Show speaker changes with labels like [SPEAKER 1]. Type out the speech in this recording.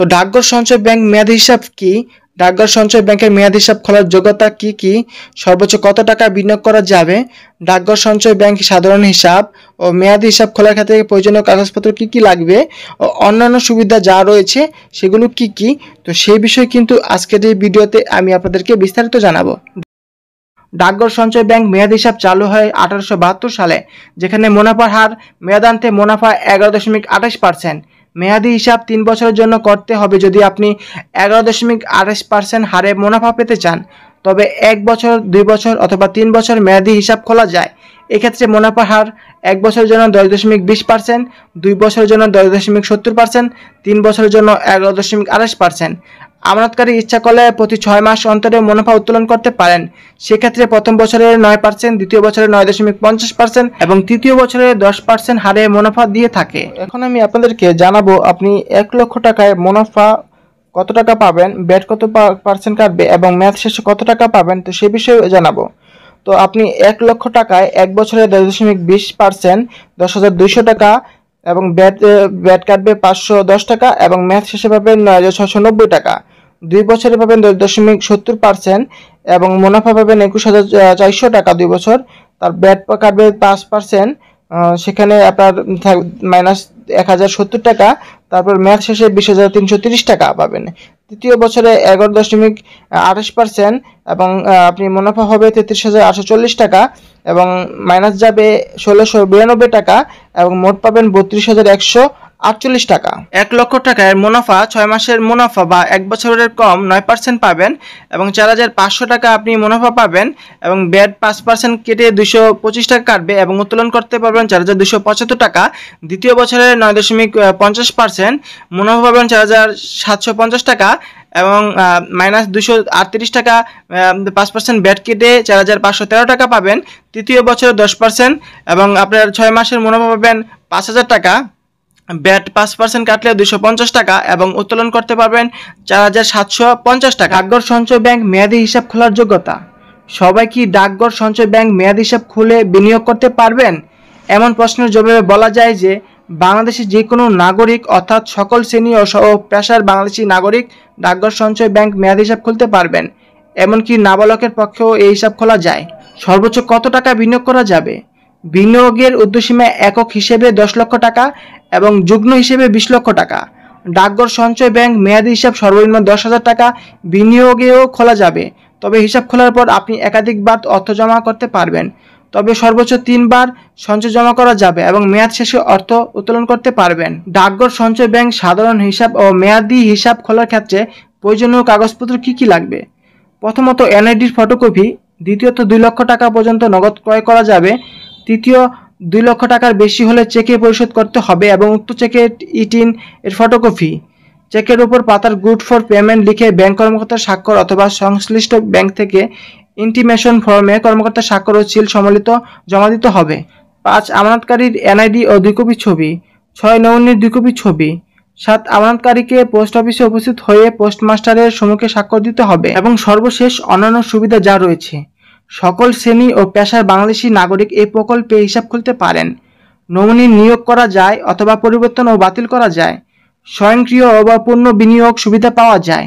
[SPEAKER 1] তো ডাকঘর সঞ্চয় ব্যাংক মেয়াদ হিসাব কি ডাকঘর সঞ্চয় ব্যাংকের মেয়াদ হিসাব খোলার যোগ্যতা কি কি সর্বোচ্চ কত টাকা বিনিয়োগ করা যাবে ডাকঘর সঞ্চয় ব্যাংক সাধারণ হিসাব ও মেয়াদি হিসাব খোলার ক্ষেত্রে প্রয়োজনীয় কাগজপত্র কি কি লাগবে ও অন্যান্য সুবিধা যা রয়েছে সেগুলো কি কি তো সেই বিষয়ে কিন্তু আজকের এই ভিডিওতে আমি আপনাদেরকে বিস্তারিত জানাবো ডাকঘর সঞ্চয় ব্যাংক মেয়াদ হিসাব চালু হয় আঠারোশো সালে যেখানে মুনাফার হার মেয়াদান্তে মুনাফা এগারো দশমিক আঠাশ পার্সেন্ট মেয়াদি হিসাব তিন বছরের জন্য করতে হবে যদি আপনি এগারো দশমিক আঠাশ পার্সেন্ট হারে মুনাফা পেতে চান তবে এক বছর দুই বছর অথবা তিন বছর মেয়াদি হিসাব খোলা যায় এক্ষেত্রে মুনাফা হার এক বছরের জন্য দশ দশমিক বিশ পার্সেন্ট দুই বছরের জন্য দশ দশমিক সত্তর পার্সেন্ট তিন বছরের জন্য এগারো দশমিক আঠাশ পার্সেন্ট আমানতকারী ইচ্ছা করলে প্রতি ছয় মাস অন্তরে মুনাফা উত্তোলন করতে পারেন সেক্ষেত্রে প্রথম বছরে নয় পার্সেন্ট দ্বিতীয় বছরে নয় দশমিক পঞ্চাশ পার্সেন্ট এবং তৃতীয় বছরে দশ পার্সেন্ট হারে মুনাফা দিয়ে থাকে এখন আমি আপনাদেরকে জানাবো আপনি এক লক্ষ টাকায় মুনাফা কত টাকা পাবেন ব্যাট কত পার্সেন্ট কাটবে এবং ম্যাথ শেষে কত টাকা পাবেন তো সে বিষয়ে জানাবো তো আপনি এক লক্ষ টাকায় এক বছরে দশ দশমিক বিশ পার্সেন্ট দশ হাজার দুইশো টাকা এবং ব্যাট ব্যাট কাটবে পাঁচশো দশ টাকা এবং ম্যাথ শেষে পাবেন নয় হাজার ছশো নব্বই টাকা দুই বছরে পাবেন দশ দশমিক সত্তর পার্সেন্ট এবং মুনাফা পাবেন একুশ হাজার চারশো টাকা দুই বছর তার ব্যাট কাটবে পাঁচ পার্সেন্ট সেখানে আপনার মাইনাস এক হাজার সত্তর টাকা তারপর ম্যাথ শেষে বিশ হাজার তিনশো তিরিশ টাকা পাবেন তৃতীয় বছরে এগারো দশমিক আঠাশ পার্সেন্ট এবং আপনি মুনাফা হবে তেত্রিশ হাজার আটশো চল্লিশ টাকা এবং মাইনাস যাবে ষোলোশো বিরানব্বই টাকা এবং মোট পাবেন বত্রিশ হাজার একশো আটচল্লিশ টাকা এক লক্ষ টাকায় মুনাফা ছয় মাসের মুনাফা বা এক বছরের কম নয় পার্সেন্ট পাবেন এবং চার হাজার পাঁচশো টাকা আপনি মুনাফা পাবেন এবং ব্যাট পাঁচ পার্সেন্ট কেটে দুশো পঁচিশ টাকা কাটবে এবং উত্তোলন করতে পারবেন চার হাজার দুশো পঁচাত্তর টাকা দ্বিতীয় বছরের নয় দশমিক পঞ্চাশ পার্সেন্ট মুনাফা পাবেন চার হাজার সাতশো পঞ্চাশ টাকা এবং মাইনাস দুশো আটত্রিশ টাকা পাঁচ পার্সেন্ট ব্যাট কেটে চার হাজার পাঁচশো তেরো টাকা পাবেন তৃতীয় বছরে দশ পার্সেন্ট এবং আপনার ছয় মাসের মুনাফা পাবেন পাঁচ হাজার টাকা ব্যাট পাঁচ পার্সেন্ট কাটলে দুশো পঞ্চাশ টাকা এবং উত্তোলন করতে পারবেন চার হাজার সাতশো পঞ্চাশ টাকা ডাকঘর সঞ্চয় ব্যাংক মেয়াদি হিসাব খোলার যোগ্যতা সবাই কি ডাকঘর সঞ্চয় ব্যাংক মেয়াদি হিসাব খুলে বিনিয়োগ করতে পারবেন এমন প্রশ্নের জবাবে বলা যায় যে বাংলাদেশে যে কোনো নাগরিক অর্থাৎ সকল শ্রেণী ও পেশার বাংলাদেশি নাগরিক ডাকঘর সঞ্চয় ব্যাংক মেয়াদি হিসাব খুলতে পারবেন এমনকি নাবালকের পক্ষেও এই হিসাব খোলা যায় সর্বোচ্চ কত টাকা বিনিয়োগ করা যাবে বিনিয়োগের উদ্দেশ্যে একক হিসেবে দশ লক্ষ টাকা এবং যুগ্ম হিসেবে বিশ লক্ষ টাকা ডাকঘর সঞ্চয় ব্যাংক মেয়াদি হিসাব সর্বনিম্ন দশ হাজার টাকা বিনিয়োগেও খোলা যাবে তবে হিসাব খোলার পর আপনি একাধিকবার অর্থ জমা করতে পারবেন তবে সর্বোচ্চ তিনবার সঞ্চয় জমা করা যাবে এবং মেয়াদ শেষে অর্থ উত্তোলন করতে পারবেন ডাকঘর সঞ্চয় ব্যাংক সাধারণ হিসাব ও মেয়াদি হিসাব খোলার ক্ষেত্রে প্রয়োজনীয় কাগজপত্র কি কি লাগবে প্রথমত এনআইডির ফটোকপি দ্বিতীয়ত দুই লক্ষ টাকা পর্যন্ত নগদ ক্রয় করা যাবে তৃতীয় দুই লক্ষ টাকার বেশি হলে চেকে পরিশোধ করতে হবে এবং উক্ত চেকে ইটিন এর ফটোকপি চেকের উপর পাতার গুড ফর পেমেন্ট লিখে ব্যাংক কর্মকর্তার স্বাক্ষর অথবা সংশ্লিষ্ট ব্যাংক থেকে ইন্টিমেশন ফর্মে কর্মকর্তার স্বাক্ষর ও সিল সম্বলিত জমা দিতে হবে পাঁচ আমানতকারীর এনআইডি ও দুই কপি ছবি ছয় নমুনির দুই কপি ছবি সাত আমানতকারীকে পোস্ট অফিসে উপস্থিত হয়ে পোস্টমাস্টারের সম্মুখে স্বাক্ষর দিতে হবে এবং সর্বশেষ অন্যান্য সুবিধা যা রয়েছে সকল শ্রেণী ও পেশার বাংলাদেশি নাগরিক এই প্রকল্পে হিসাব খুলতে পারেন নমুনি নিয়োগ করা যায় অথবা পরিবর্তন ও বাতিল করা যায় স্বয়ংক্রিয় বা বিনিয়োগ সুবিধা পাওয়া যায়